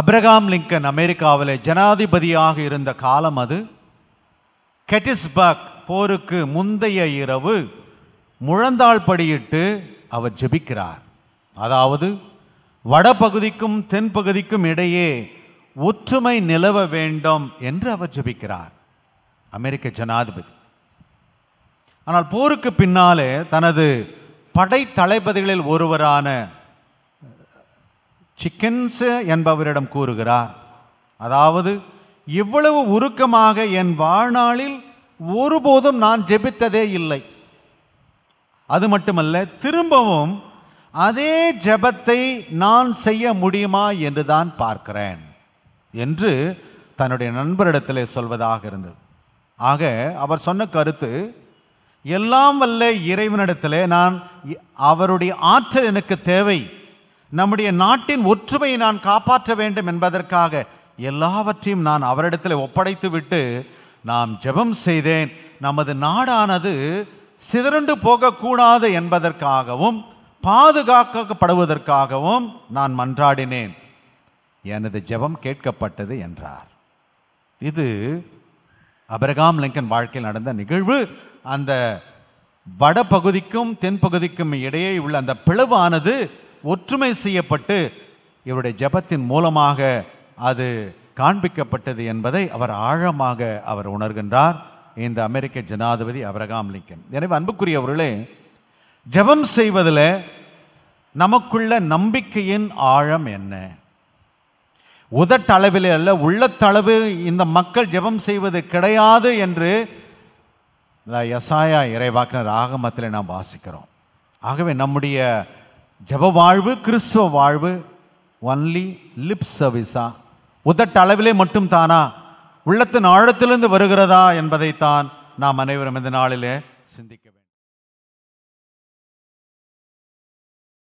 Abraham Lincoln அமெரிக்காவில் ஜனாதிபதியாக இருந்த காலம் அது கெட்டிஸ்பர்க் போருக்கு முந்தைய இரவு முழந்தாள் படியிட்டு அவர் ஜெபிக்கிறார் அதாவது வடபகுதிக்கும் தென்பகுதிக்கும் இடையே ஒற்றுமை நிலவ வேண்டும் என்று அவர் ஜெபிக்கிறார் அமெரிக்க ஜனாதிபதி ஆனால் போருக்கு பின்னாலே தனது படை தளபதிகளில் ஒருவரான சிக்கன்ஸ் என்பவரிடம் கூறுகிறார் அதாவது இவ்வளவு உருக்கமாக என் வாழ்நாளில் ஒருபோதும் நான் ஜெபித்ததே இல்லை அது மட்டுமல்ல திரும்பவும் அதே ஜபத்தை நான் செய்ய முடியுமா என்று தான் பார்க்கிறேன் என்று தன்னுடைய நண்பரிடத்தில் சொல்வதாக இருந்தது ஆக அவர் சொன்ன கருத்து எல்லாம் வல்ல இறைவனிடத்தில் நான் அவருடைய ஆற்றல் எனக்கு தேவை நம்முடைய நாட்டின் ஒற்றுமையை நான் காப்பாற்ற வேண்டும் என்பதற்காக எல்லாவற்றையும் நான் அவரிடத்தில் ஒப்படைத்து விட்டு நாம் ஜெபம் செய்தேன் நமது நாடானது சிதறண்டு போகக்கூடாது என்பதற்காகவும் பாதுகாக்கப்படுவதற்காகவும் நான் மன்றாடினேன் எனது ஜெபம் கேட்கப்பட்டது என்றார் இது அபிரகாம் லிங்கன் வாழ்க்கையில் நடந்த நிகழ்வு அந்த வட பகுதிக்கும் தென்பகுதிக்கும் இடையே உள்ள அந்த பிளவானது ஒற்றுமை செய்யப்பட்டு இவருடைய ஜபத்தின் மூலமாக அது காண்பிக்கப்பட்டது என்பதை அவர் ஆழமாக அவர் உணர்கின்றார் இந்த அமெரிக்க ஜனாதிபதி அப்ரகாம் லிங்கன் எனவே அன்புக்குரியவர்களே ஜபம் செய்வதில் நமக்குள்ள நம்பிக்கையின் ஆழம் என்ன உதட்டளவில் அல்ல உள்ளத்தளவு இந்த மக்கள் ஜெபம் செய்வது கிடையாது என்று யசாயா இறைவாக்கினர் ஆகமத்தில் நாம் வாசிக்கிறோம் ஆகவே நம்முடைய ஜப வாழ்வு கிறிஸ்துவ வாழ்வு ஒன்லி லிப் சர்வீஸா உதட்டளவிலே மட்டும் தானா உள்ளத்தின் ஆழத்திலிருந்து வருகிறதா என்பதைத்தான் நாம் அனைவரும் இந்த நாளிலே சிந்திக்க வேண்டும்